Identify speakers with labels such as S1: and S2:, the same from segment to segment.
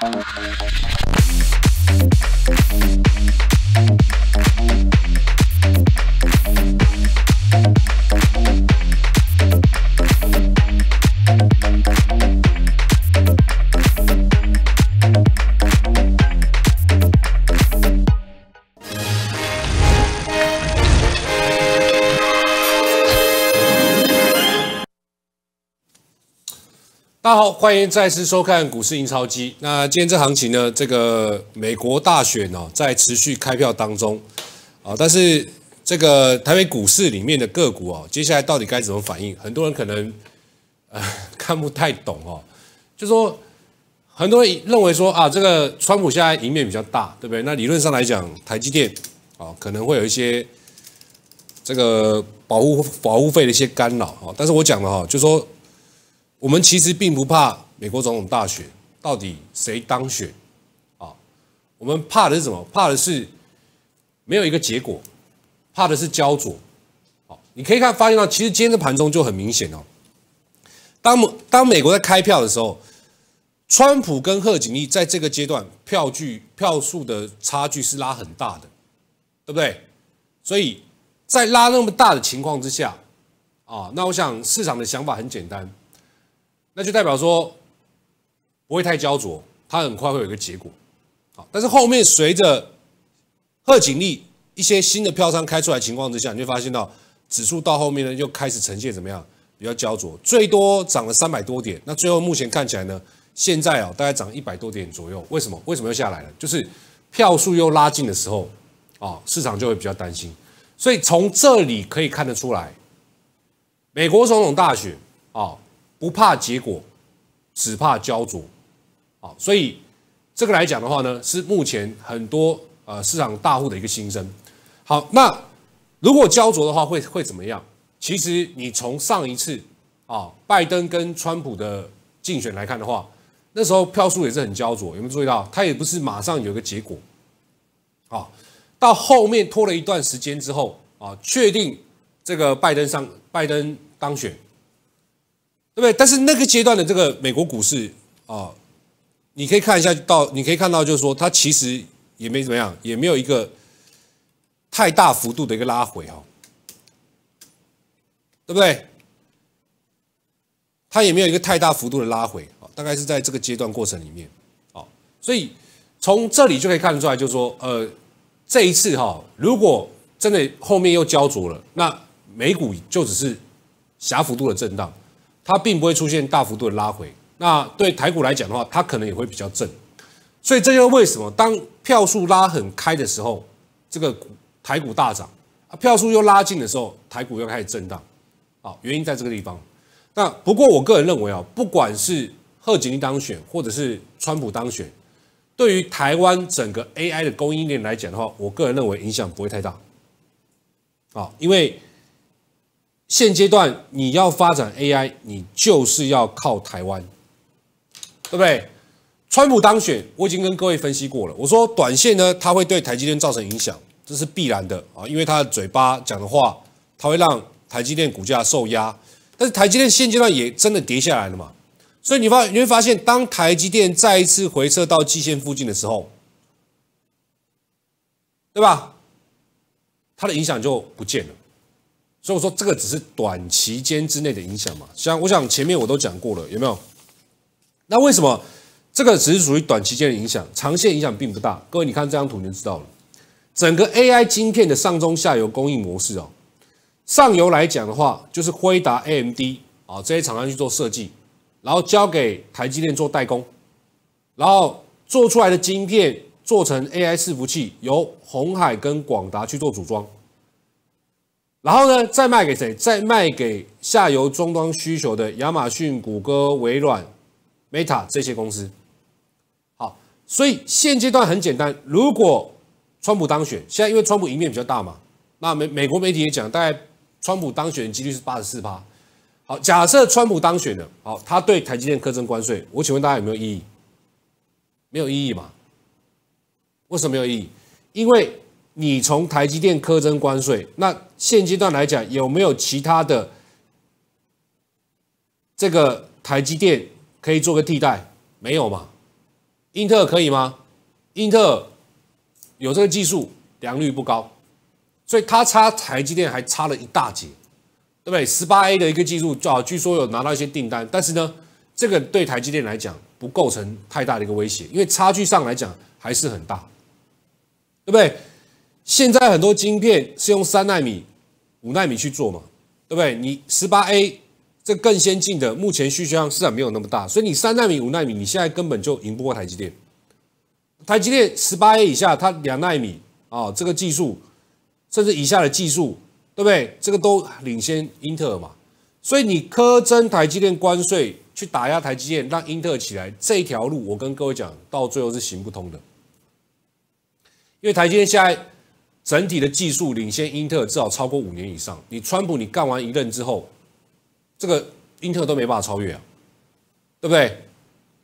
S1: Thank you. 欢迎再次收看《股市印钞机》。那今天这行情呢？这个美国大选哦，在持续开票当中，啊，但是这个台北股市里面的个股哦，接下来到底该怎么反应？很多人可能呃 看不太懂哦。就说，很多人认为说啊，这个川普现在赢面比较大，对不对？那理论上来讲，台积电啊可能会有一些这个保护保护费的一些干扰啊。但是我讲了哈，就说。我们其实并不怕美国总统大选到底谁当选，啊，我们怕的是什么？怕的是没有一个结果，怕的是焦灼。好，你可以看发现到，其实今天的盘中就很明显哦。当当美国在开票的时候，川普跟贺锦丽在这个阶段票据票数的差距是拉很大的，对不对？所以在拉那么大的情况之下，啊，那我想市场的想法很简单。那就代表说不会太焦灼，它很快会有一个结果。好，但是后面随着贺锦丽一些新的票商开出来情况之下，你就发现到指数到后面呢又开始呈现怎么样比较焦灼，最多涨了三百多点。那最后目前看起来呢，现在啊大概涨一百多点左右。为什么？为什么又下来了？就是票数又拉近的时候啊，市场就会比较担心。所以从这里可以看得出来，美国总统大选啊。不怕结果，只怕焦灼。啊，所以这个来讲的话呢，是目前很多呃市场大户的一个心声。好，那如果焦灼的话，会会怎么样？其实你从上一次啊，拜登跟川普的竞选来看的话，那时候票数也是很焦灼。有没有注意到？他也不是马上有个结果。啊，到后面拖了一段时间之后啊，确定这个拜登上拜登当选。对不对？但是那个阶段的这个美国股市啊，你可以看一下，到你可以看到，就是说它其实也没怎么样，也没有一个太大幅度的一个拉回，哈，对不对？它也没有一个太大幅度的拉回，啊，大概是在这个阶段过程里面，啊，所以从这里就可以看得出来，就是说，呃，这一次哈，如果真的后面又焦灼了，那美股就只是狭幅度的震荡。它并不会出现大幅度的拉回，那对台股来讲的话，它可能也会比较正，所以这就是为什么当票数拉很开的时候，这个台股大涨啊；票数又拉近的时候，台股又开始震荡，好，原因在这个地方。那不过我个人认为啊，不管是贺锦丽当选或者是川普当选，对于台湾整个 AI 的供应链来讲的话，我个人认为影响不会太大，啊，因为。现阶段你要发展 AI，你就是要靠台湾，对不对？川普当选，我已经跟各位分析过了。我说短线呢，它会对台积电造成影响，这是必然的啊，因为他的嘴巴讲的话，它会让台积电股价受压。但是台积电现阶段也真的跌下来了嘛，所以你发你会发现，当台积电再一次回撤到季线附近的时候，对吧？它的影响就不见了。所以我说这个只是短期间之内的影响嘛，像我想前面我都讲过了，有没有？那为什么这个只是属于短期间的影响，长线影响并不大？各位你看这张图你就知道了，整个 AI 晶片的上中下游供应模式哦，上游来讲的话，就是辉达、AMD 啊这些厂商去做设计，然后交给台积电做代工，然后做出来的晶片做成 AI 伺服器，由红海跟广达去做组装。然后呢，再卖给谁？再卖给下游终端需求的亚马逊、谷歌、微软、Meta 这些公司。好，所以现阶段很简单。如果川普当选，现在因为川普赢面比较大嘛，那美美国媒体也讲，大概川普当选几率是八十四趴。好，假设川普当选了，好，他对台积电课征关税，我请问大家有没有异议？没有异议嘛？为什么没有异议？因为。你从台积电苛征关税，那现阶段来讲有没有其他的这个台积电可以做个替代？没有嘛？英特尔可以吗？英特尔有这个技术良率不高，所以它差台积电还差了一大截，对不对？十八 A 的一个技术，哦，据说有拿到一些订单，但是呢，这个对台积电来讲不构成太大的一个威胁，因为差距上来讲还是很大，对不对？现在很多晶片是用三纳米、五纳米去做嘛，对不对？你十八 A 这更先进的，目前需求市场没有那么大，所以你三纳米、五纳米，你现在根本就赢不过台积电。台积电十八 A 以下，它两纳米啊，这个技术甚至以下的技术，对不对？这个都领先英特尔嘛。所以你苛征台积电关税去打压台积电，让英特尔起来这一条路，我跟各位讲，到最后是行不通的，因为台积电现在。整体的技术领先英特尔至少超过五年以上，你川普你干完一任之后，这个英特尔都没办法超越，啊，对不对？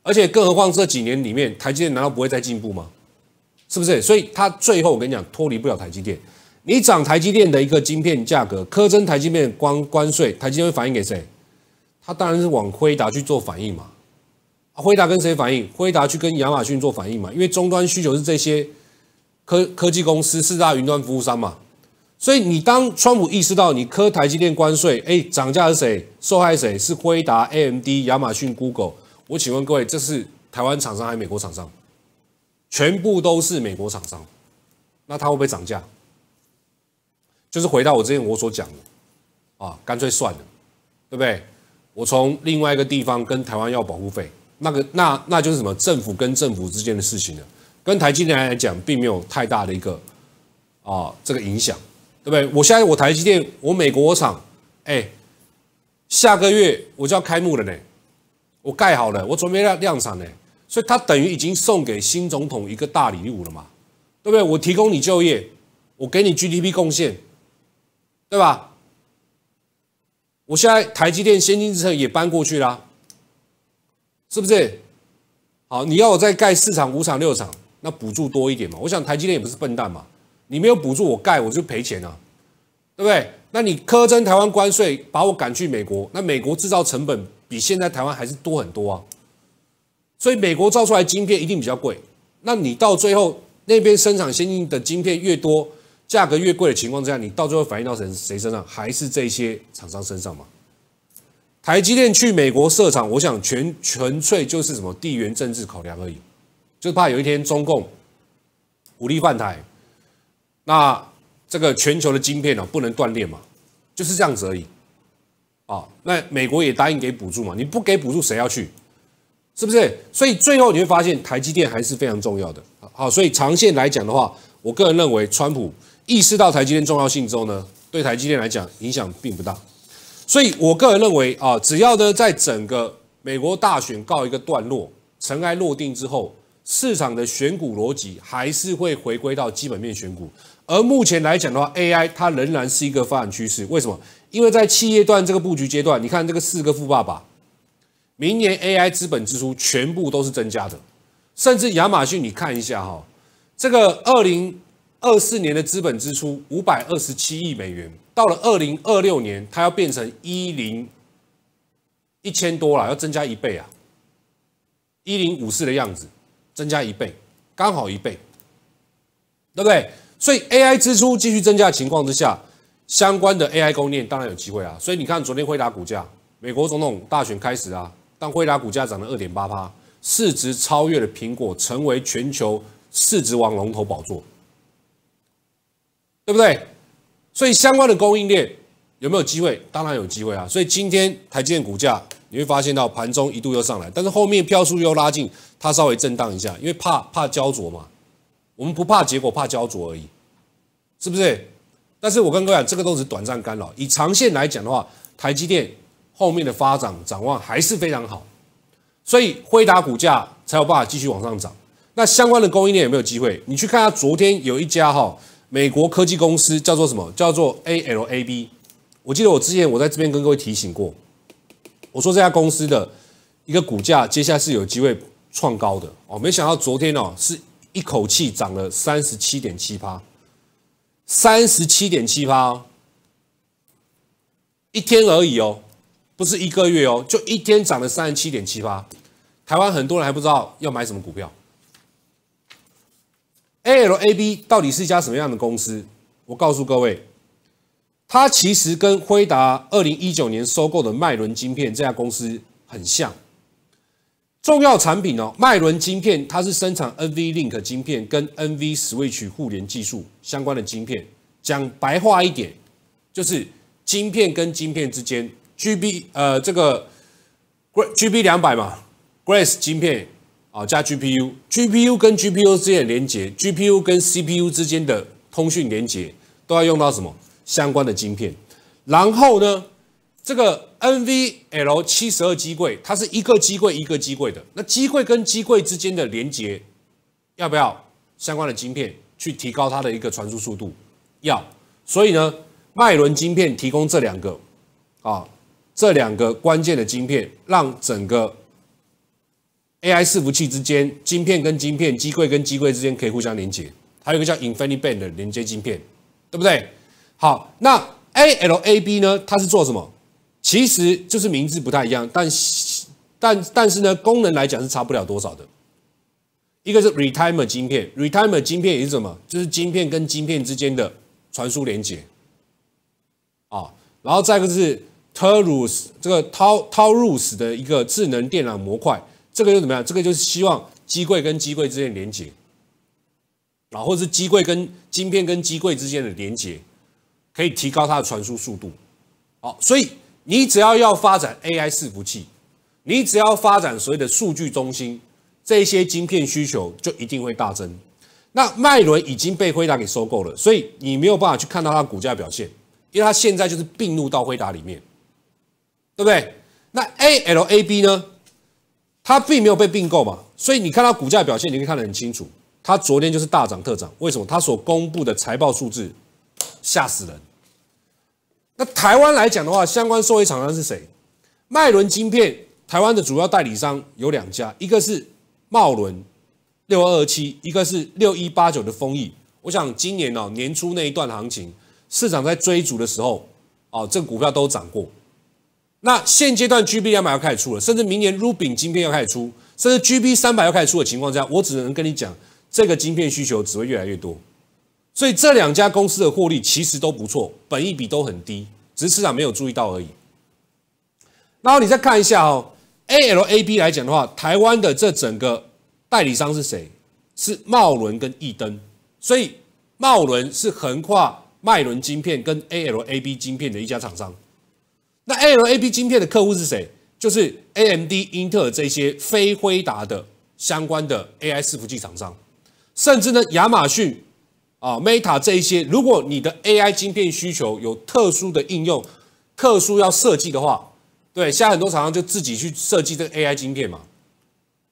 S1: 而且更何况这几年里面，台积电难道不会再进步吗？是不是？所以他最后我跟你讲，脱离不了台积电。你涨台积电的一个晶片价格，苛征台积电关关税，台积电会反映给谁？它当然是往辉达去做反应嘛。辉达跟谁反应？辉达去跟亚马逊做反应嘛，因为终端需求是这些。科科技公司四大云端服务商嘛，所以你当川普意识到你科台积电关税，哎，涨价是谁？受害谁？是辉达、AMD、亚马逊、Google。我请问各位，这是台湾厂商还是美国厂商？全部都是美国厂商。那它会不会涨价？就是回到我之前我所讲的，啊，干脆算了，对不对？我从另外一个地方跟台湾要保护费，那个那那就是什么政府跟政府之间的事情了。跟台积电来讲，并没有太大的一个啊，这个影响，对不对？我现在我台积电我美国厂，哎，下个月我就要开幕了呢，我盖好了，我准备要量产呢，所以它等于已经送给新总统一个大礼物了嘛，对不对？我提供你就业，我给你 GDP 贡献，对吧？我现在台积电先进制程也搬过去了，是不是？好，你要我再盖四厂五厂六厂？那补助多一点嘛？我想台积电也不是笨蛋嘛，你没有补助我盖，我就赔钱啊，对不对？那你苛征台湾关税，把我赶去美国，那美国制造成本比现在台湾还是多很多啊，所以美国造出来晶片一定比较贵。那你到最后那边生产先进的晶片越多，价格越贵的情况之下，你到最后反映到谁谁身上，还是这些厂商身上嘛？台积电去美国设厂，我想全纯粹就是什么地缘政治考量而已。就怕有一天中共武力犯台，那这个全球的晶片呢不能断裂嘛，就是这样子而已啊。那美国也答应给补助嘛，你不给补助谁要去？是不是？所以最后你会发现台积电还是非常重要的。好，所以长线来讲的话，我个人认为，川普意识到台积电重要性之后呢，对台积电来讲影响并不大。所以我个人认为啊，只要呢在整个美国大选告一个段落、尘埃落定之后，市场的选股逻辑还是会回归到基本面选股，而目前来讲的话，AI 它仍然是一个发展趋势。为什么？因为在企业段这个布局阶段，你看这个四个富爸爸，明年 AI 资本支出全部都是增加的，甚至亚马逊，你看一下哈，这个二零二四年的资本支出五百二十七亿美元，到了二零二六年，它要变成一零一千多了，要增加一倍啊，一零五四的样子。增加一倍，刚好一倍，对不对？所以 AI 支出继续增加的情况之下，相关的 AI 供应链当然有机会啊。所以你看，昨天辉达股价，美国总统大选开始啊，但辉达股价涨了二点八趴，市值超越了苹果，成为全球市值王龙头宝座，对不对？所以相关的供应链有没有机会？当然有机会啊。所以今天台积电股价。你会发现到盘中一度又上来，但是后面票数又拉近，它稍微震荡一下，因为怕怕焦灼嘛。我们不怕结果，怕焦灼而已，是不是？但是我跟各位讲，这个都是短暂干扰。以长线来讲的话，台积电后面的发展展望还是非常好，所以辉达股价才有办法继续往上涨。那相关的供应链有没有机会？你去看下昨天有一家哈美国科技公司叫做什么？叫做 A L A B。我记得我之前我在这边跟各位提醒过。我说这家公司的一个股价，接下来是有机会创高的哦。没想到昨天哦，是一口气涨了三十七点七八，三十七点七八，一天而已哦，不是一个月哦，就一天涨了三十七点七八。台湾很多人还不知道要买什么股票，ALAB 到底是一家什么样的公司？我告诉各位。它其实跟辉达二零一九年收购的麦伦晶片这家公司很像。重要产品哦，麦伦晶片它是生产 NV Link 晶片跟 NV Switch 互联技术相关的晶片。讲白话一点，就是晶片跟晶片之间，G b 呃这个 G b 两百嘛，Grace 晶片啊加 G P U，G P U 跟 G P U 之间的连接，G P U 跟 C P U 之间的通讯连接，都要用到什么？相关的晶片，然后呢，这个 NVL 七十二机柜，它是一个机柜一个机柜的，那机柜跟机柜之间的连接，要不要相关的晶片去提高它的一个传输速度？要。所以呢，脉轮晶片提供这两个啊，这两个关键的晶片，让整个 AI 伺服器之间，晶片跟晶片、机柜跟机柜之间可以互相连接。还有一个叫 Infinity Band 的连接晶片，对不对？好，那 A L A B 呢？它是做什么？其实就是名字不太一样，但但但是呢，功能来讲是差不了多少的。一个是 r e t i r e m e n t 晶片 r e t i r e m e n t 晶片也是什么？就是晶片跟晶片之间的传输连接啊。然后再一个是 Taurus 这个 T Taurus 的一个智能电缆模块，这个又怎么样？这个就是希望机柜跟机柜之间连接，然后是机柜跟芯片跟机柜之间的连接。可以提高它的传输速度，好，所以你只要要发展 AI 伺服器，你只要发展所谓的数据中心，这些晶片需求就一定会大增。那脉轮已经被辉达给收购了，所以你没有办法去看到它股价表现，因为它现在就是并入到辉达里面，对不对？那 ALAB 呢？它并没有被并购嘛，所以你看它股价表现，你可以看得很清楚。它昨天就是大涨特涨，为什么？它所公布的财报数字吓死人。那台湾来讲的话，相关受益厂商是谁？麦伦晶片，台湾的主要代理商有两家，一个是茂伦六二二七，一个是六一八九的丰益。我想今年哦年初那一段行情，市场在追逐的时候，哦，这个股票都涨过。那现阶段 G B 两百要开始出了，甚至明年 Rubin 晶片要开始出，甚至 G B 三百要开始出的情况下，我只能跟你讲，这个晶片需求只会越来越多。所以这两家公司的获利其实都不错，本益比都很低，只是市场没有注意到而已。然后你再看一下哦，ALAB 来讲的话，台湾的这整个代理商是谁？是茂伦跟易登。所以茂伦是横跨麦伦晶片跟 ALAB 晶片的一家厂商。那 ALAB 晶片的客户是谁？就是 AMD、英特尔这些非辉达的相关的 AI 伺服器厂商，甚至呢亚马逊。啊，Meta 这一些，如果你的 AI 芯片需求有特殊的应用，特殊要设计的话，对，现在很多厂商就自己去设计这个 AI 芯片嘛，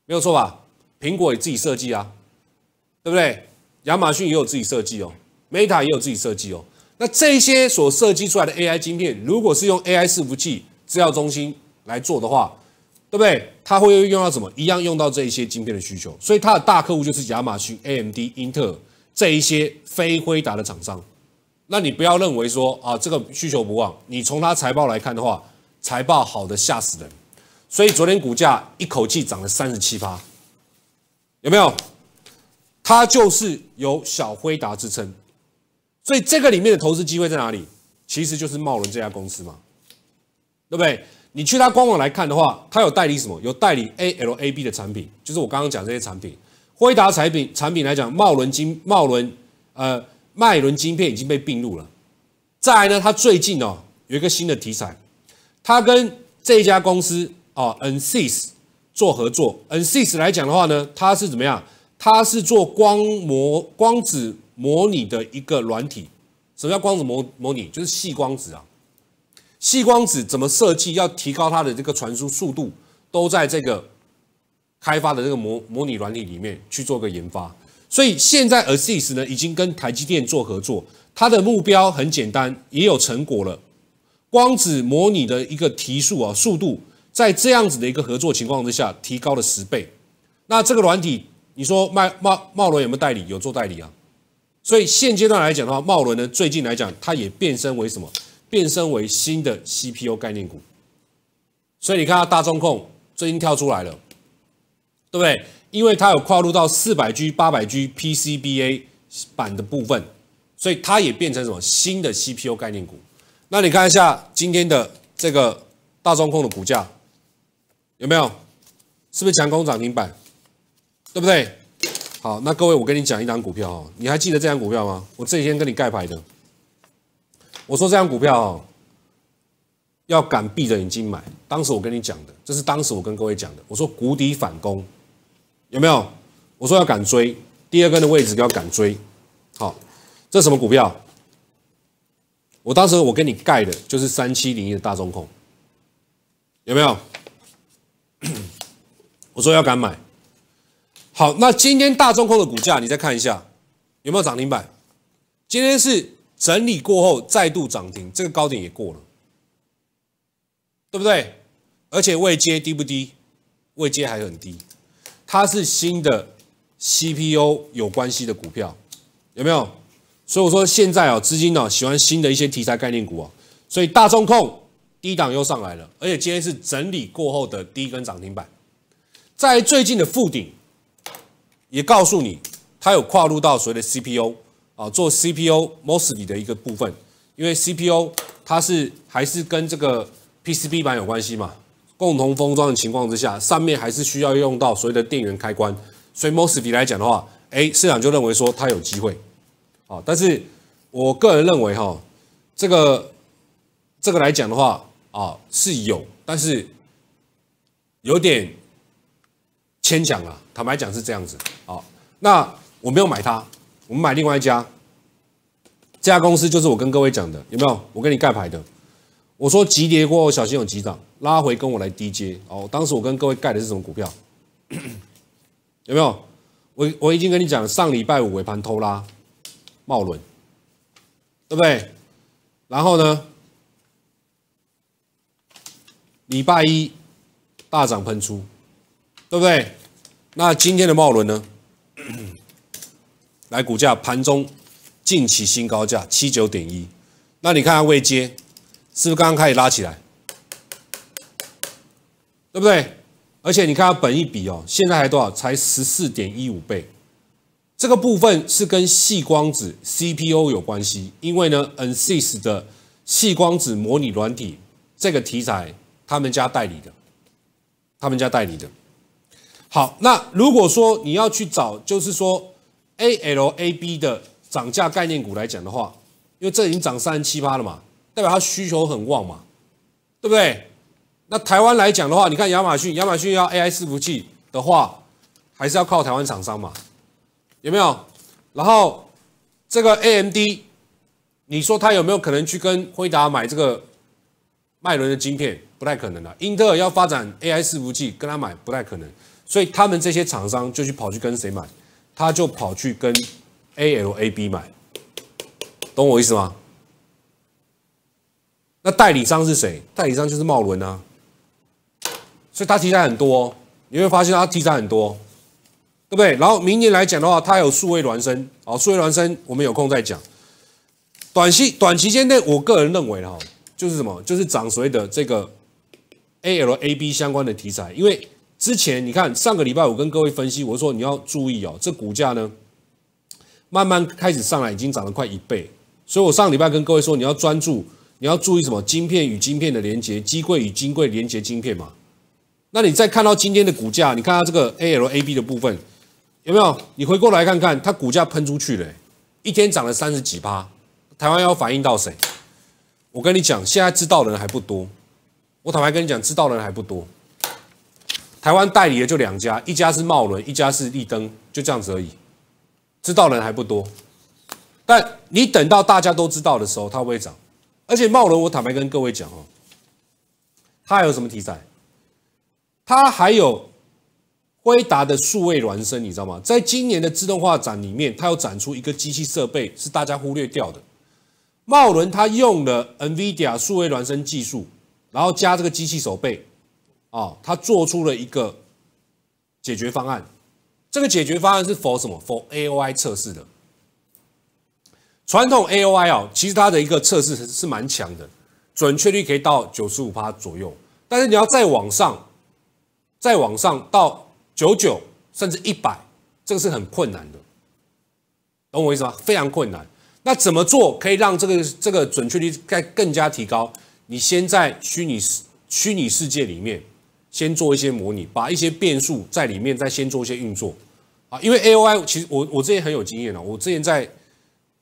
S1: 没有错吧？苹果也自己设计啊，对不对？亚马逊也有自己设计哦，Meta 也有自己设计哦。那这些所设计出来的 AI 芯片，如果是用 AI 伺服器资料中心来做的话，对不对？它会用到什么？一样用到这一些芯片的需求，所以它的大客户就是亚马逊、AMD、英特尔。这一些非辉达的厂商，那你不要认为说啊这个需求不旺，你从他财报来看的话，财报好的吓死人，所以昨天股价一口气涨了三十七趴，有没有？它就是有小辉达支撑，所以这个里面的投资机会在哪里？其实就是茂伦这家公司嘛，对不对？你去它官网来看的话，它有代理什么？有代理 ALAB 的产品，就是我刚刚讲这些产品。辉达产品产品来讲，茂伦晶茂伦，呃，迈伦晶片已经被并入了。再来呢，它最近哦有一个新的题材，它跟这家公司啊 n s i s 做合作。n c i s 来讲的话呢，它是怎么样？它是做光模光子模拟的一个软体。什么叫光子模模拟？就是细光子啊，细光子怎么设计？要提高它的这个传输速度，都在这个。开发的这个模模拟软体里面去做个研发，所以现在 Assis 呢已经跟台积电做合作，它的目标很简单，也有成果了。光子模拟的一个提速啊，速度在这样子的一个合作情况之下提高了十倍。那这个软体，你说麦茂茂伦有没有代理？有做代理啊。所以现阶段来讲的话，茂伦呢最近来讲，它也变身为什么？变身为新的 CPU 概念股。所以你看，大中控最近跳出来了。对不对？因为它有跨入到四百 G、八百 G、PCBA 版的部分，所以它也变成什么新的 CPU 概念股。那你看一下今天的这个大中控的股价有没有？是不是强攻涨停板？对不对？好，那各位我跟你讲一张股票哦，你还记得这张股票吗？我这几天跟你盖牌的，我说这张股票哦，要敢闭着眼睛买。当时我跟你讲的，这是当时我跟各位讲的，我说谷底反攻。有没有？我说要敢追，第二根的位置要敢追。好，这是什么股票？我当时我跟你盖的就是三七零一的大中控。有没有？我说要敢买。好，那今天大中控的股价，你再看一下有没有涨停板？今天是整理过后再度涨停，这个高点也过了，对不对？而且位接低不低？位接还很低。它是新的 CPU 有关系的股票，有没有？所以我说现在哦，资金哦喜欢新的一些题材概念股啊，所以大中控低档又上来了，而且今天是整理过后的第一根涨停板，在最近的附顶也告诉你，它有跨入到所谓的 CPU 啊，做 CPU m o s t l y 的一个部分，因为 CPU 它是还是跟这个 PCB 板有关系嘛。共同封装的情况之下，上面还是需要用到所谓的电源开关，所以 mostly 来讲的话，哎，市场就认为说它有机会，啊，但是我个人认为哈，这个这个来讲的话啊是有，但是有点牵强啊。坦白讲是这样子，啊，那我没有买它，我们买另外一家，这家公司就是我跟各位讲的，有没有？我跟你盖牌的。我说急跌过后小心有急涨，拉回跟我来低接。哦，当时我跟各位盖的是什么股票？有没有？我我已经跟你讲，上礼拜五尾盘偷拉，茂轮，对不对？然后呢，礼拜一大涨喷出，对不对？那今天的茂轮呢？来，股价盘中近期新高价七九点一，那你看它未接。是不是刚刚开始拉起来？对不对？而且你看它本一比哦，现在还多少？才十四点一五倍。这个部分是跟细光子 CPO 有关系，因为呢 n s i s 的细光子模拟软体这个题材，他们家代理的，他们家代理的。好，那如果说你要去找，就是说 ALAB 的涨价概念股来讲的话，因为这已经涨三十七八了嘛。代表它需求很旺嘛，对不对？那台湾来讲的话，你看亚马逊，亚马逊要 AI 伺服器的话，还是要靠台湾厂商嘛，有没有？然后这个 AMD，你说它有没有可能去跟辉达买这个麦伦的晶片？不太可能了。英特尔要发展 AI 伺服器，跟他买不太可能，所以他们这些厂商就去跑去跟谁买？他就跑去跟 ALAB 买，懂我意思吗？那代理商是谁？代理商就是茂伦啊，所以他题材很多，你会发现他题材很多，对不对？然后明年来讲的话，他有数位孪生，好，数位孪生我们有空再讲。短期短期间内，我个人认为哈，就是什么？就是涨所谓的这个 A L A B 相关的题材，因为之前你看上个礼拜我跟各位分析，我说你要注意哦，这股价呢慢慢开始上来，已经涨了快一倍，所以我上礼拜跟各位说，你要专注。你要注意什么？晶片与晶片的连接，机柜与晶柜连接晶片嘛？那你再看到今天的股价，你看它这个 A L A B 的部分有没有？你回过来看看，它股价喷出去了，一天涨了三十几趴。台湾要反映到谁？我跟你讲，现在知道人还不多。我坦白跟你讲，知道人还不多。台湾代理的就两家，一家是茂伦，一家是立登，就这样子而已。知道人还不多，但你等到大家都知道的时候，它会涨。而且茂伦，我坦白跟各位讲哦，他有什么题材？他还有辉达的数位孪生，你知道吗？在今年的自动化展里面，他有展出一个机器设备，是大家忽略掉的。茂伦他用了 NVIDIA 数位孪生技术，然后加这个机器手背，啊，他做出了一个解决方案。这个解决方案是 for 什么？for A O I 测试的。传统 A O I 哦，其实它的一个测试是蛮强的，准确率可以到九十五趴左右。但是你要再往上，再往上到九九甚至一百，这个是很困难的，懂我意思吗？非常困难。那怎么做可以让这个这个准确率再更加提高？你先在虚拟虚拟世界里面先做一些模拟，把一些变数在里面，再先做一些运作啊。因为 A O I 其实我我之前很有经验的，我之前在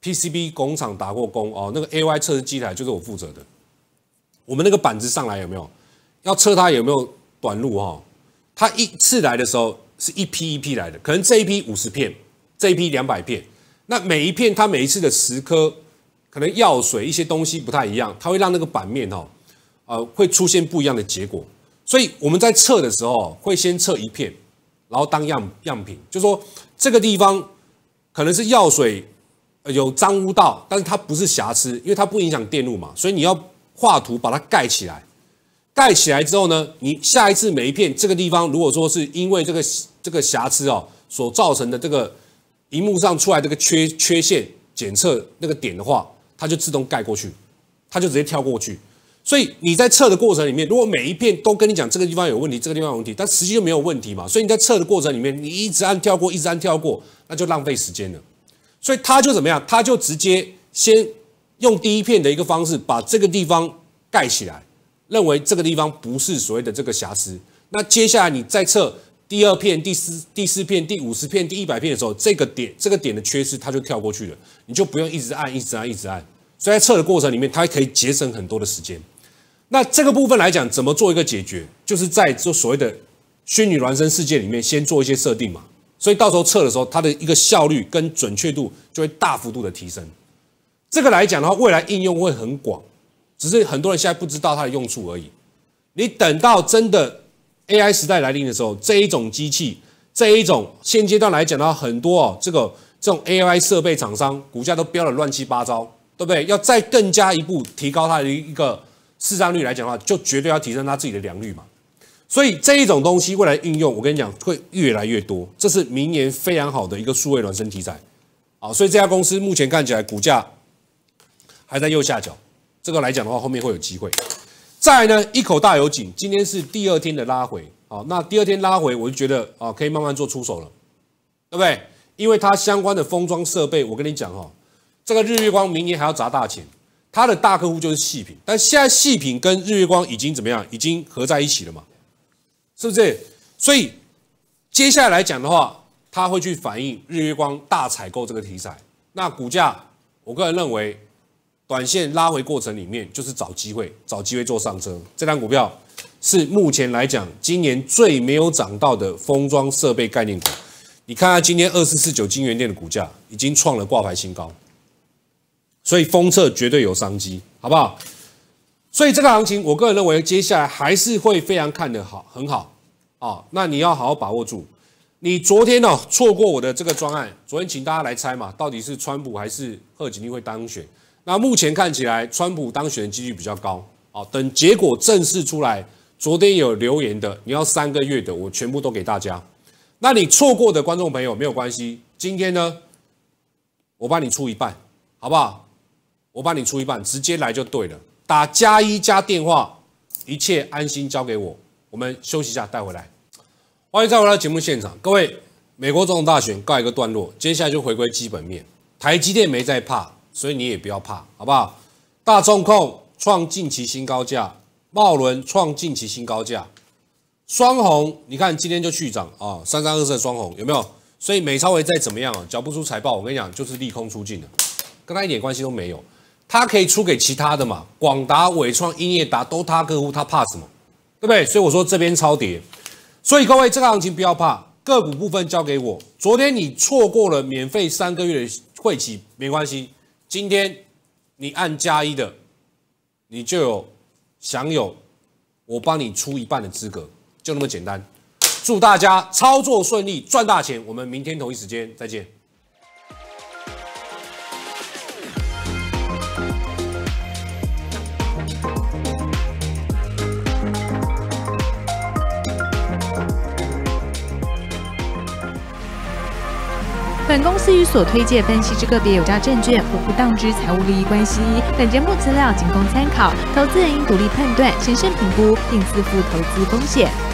S1: PCB 工厂打过工哦，那个 A.Y 测试机台就是我负责的。我们那个板子上来有没有要测它有没有短路哈？它一次来的时候是一批一批来的，可能这一批五十片，这一批两百片。那每一片它每一次的十颗，可能药水一些东西不太一样，它会让那个板面哈，呃会出现不一样的结果。所以我们在测的时候会先测一片，然后当样样品，就说这个地方可能是药水。有脏污到，但是它不是瑕疵，因为它不影响电路嘛，所以你要画图把它盖起来。盖起来之后呢，你下一次每一片这个地方，如果说是因为这个这个瑕疵哦所造成的这个荧幕上出来这个缺缺陷检测那个点的话，它就自动盖过去，它就直接跳过去。所以你在测的过程里面，如果每一片都跟你讲这个地方有问题，这个地方有问题，但实际就没有问题嘛，所以你在测的过程里面，你一直按跳过，一直按跳过，那就浪费时间了。所以他就怎么样？他就直接先用第一片的一个方式把这个地方盖起来，认为这个地方不是所谓的这个瑕疵。那接下来你再测第二片、第四、第四片、第五十片、第一百片的时候，这个点这个点的缺失它就跳过去了，你就不用一直按、一直按、一直按。所以在测的过程里面，它可以节省很多的时间。那这个部分来讲，怎么做一个解决？就是在做所谓的虚拟孪生世界里面，先做一些设定嘛。所以到时候测的时候，它的一个效率跟准确度就会大幅度的提升。这个来讲的话，未来应用会很广，只是很多人现在不知道它的用处而已。你等到真的 AI 时代来临的时候，这一种机器，这一种现阶段来讲的话，很多哦，这个这种 AI 设备厂商股价都飙得乱七八糟，对不对？要再更加一步提高它的一个市占率来讲的话，就绝对要提升它自己的良率嘛。所以这一种东西未来运用，我跟你讲会越来越多，这是明年非常好的一个数位孪生题材，啊，所以这家公司目前看起来股价还在右下角，这个来讲的话，后面会有机会。再呢，一口大油井，今天是第二天的拉回，好，那第二天拉回，我就觉得啊，可以慢慢做出手了，对不对？因为它相关的封装设备，我跟你讲哈，这个日月光明年还要砸大钱，它的大客户就是细品，但现在细品跟日月光已经怎么样？已经合在一起了嘛。是不是？所以接下来来讲的话，它会去反映日月光大采购这个题材。那股价，我个人认为，短线拉回过程里面就是找机会，找机会做上车。这张股票是目前来讲今年最没有涨到的封装设备概念股。你看它今天二四四九金元店的股价已经创了挂牌新高，所以封测绝对有商机，好不好？所以这个行情，我个人认为接下来还是会非常看的好，很好。啊，那你要好好把握住。你昨天哦错过我的这个专案，昨天请大家来猜嘛，到底是川普还是贺锦丽会当选？那目前看起来川普当选的几率比较高。啊，等结果正式出来，昨天有留言的，你要三个月的，我全部都给大家。那你错过的观众朋友没有关系，今天呢，我帮你出一半，好不好？我帮你出一半，直接来就对了，打加一加电话，一切安心交给我。我们休息一下，带回来。欢迎再回到节目现场，各位，美国总统大选告一个段落，接下来就回归基本面。台积电没在怕，所以你也不要怕，好不好？大众控创近期新高价，茂伦创近期新高价，双红，你看今天就去涨啊，三三二四双红有没有？所以美超维再怎么样啊，交不出财报，我跟你讲，就是利空出尽了，跟他一点关系都没有，他可以出给其他的嘛，广达、伟创、英业达都他客户，他怕什么？对不对？所以我说这边超跌。所以各位，这个行情不要怕，个股部分交给我。昨天你错过了免费三个月的会期，没关系。今天你按加一的，你就有享有我帮你出一半的资格，就那么简单。祝大家操作顺利，赚大钱。我们明天同一时间再见。司于所推介、分析之个别有价证券、不不当之财务利益关系本节目资料仅供参考，投资人应独立判断、审慎评估并自负投资风险。